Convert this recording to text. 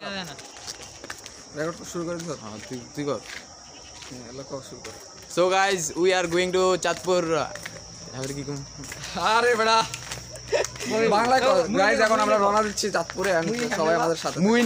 so guys we are going to Chandpur আরে বেড়া বাংলায় গাইজ এখন আমরা রওনা দিচ্ছি চাঁদপুরে সবাই আমাদের সাথে